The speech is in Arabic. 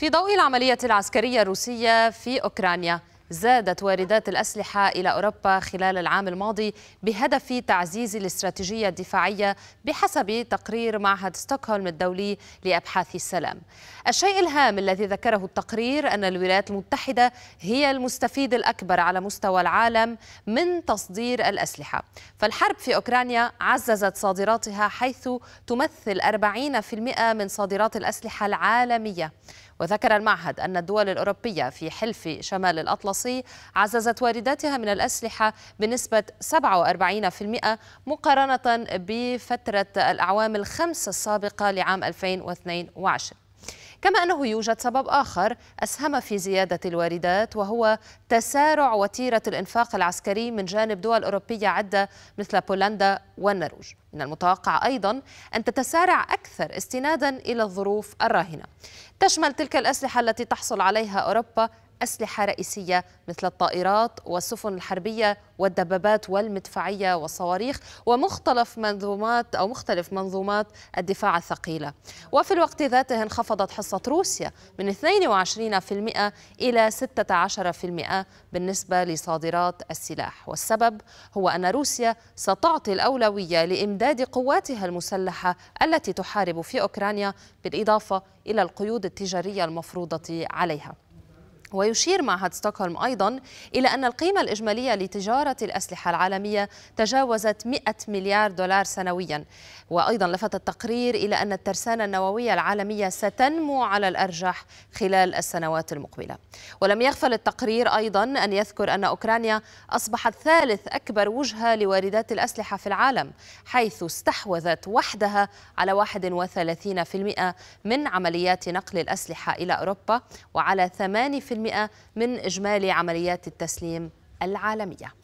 في ضوء العملية العسكرية الروسية في أوكرانيا زادت واردات الأسلحة إلى أوروبا خلال العام الماضي بهدف تعزيز الاستراتيجية الدفاعية بحسب تقرير معهد ستوكهولم الدولي لأبحاث السلام الشيء الهام الذي ذكره التقرير أن الولايات المتحدة هي المستفيد الأكبر على مستوى العالم من تصدير الأسلحة فالحرب في أوكرانيا عززت صادراتها حيث تمثل 40% من صادرات الأسلحة العالمية وذكر المعهد أن الدول الأوروبية في حلف شمال الأطلسي عززت وارداتها من الأسلحة بنسبة 47% مقارنة بفترة الأعوام الخمس السابقة لعام 2022 كما أنه يوجد سبب آخر أسهم في زيادة الواردات وهو تسارع وتيرة الإنفاق العسكري من جانب دول أوروبية عدة مثل بولندا والنرويج من المتوقع أيضا أن تتسارع أكثر استنادا إلى الظروف الراهنة تشمل تلك الأسلحة التي تحصل عليها أوروبا أسلحة رئيسية مثل الطائرات والسفن الحربية والدبابات والمدفعية والصواريخ ومختلف منظومات أو مختلف منظومات الدفاع الثقيلة وفي الوقت ذاته انخفضت حصة روسيا من 22% إلى 16% بالنسبة لصادرات السلاح والسبب هو أن روسيا ستعطي الأولوية لإمداد قواتها المسلحة التي تحارب في أوكرانيا بالإضافة إلى القيود التجارية المفروضة عليها ويشير معهد ستوكهولم أيضا إلى أن القيمة الإجمالية لتجارة الأسلحة العالمية تجاوزت 100 مليار دولار سنويا وأيضا لفت التقرير إلى أن الترسانة النووية العالمية ستنمو على الأرجح خلال السنوات المقبلة ولم يغفل التقرير أيضا أن يذكر أن أوكرانيا أصبحت ثالث أكبر وجهة لواردات الأسلحة في العالم حيث استحوذت وحدها على 31% من عمليات نقل الأسلحة إلى أوروبا وعلى 8% من إجمالي عمليات التسليم العالمية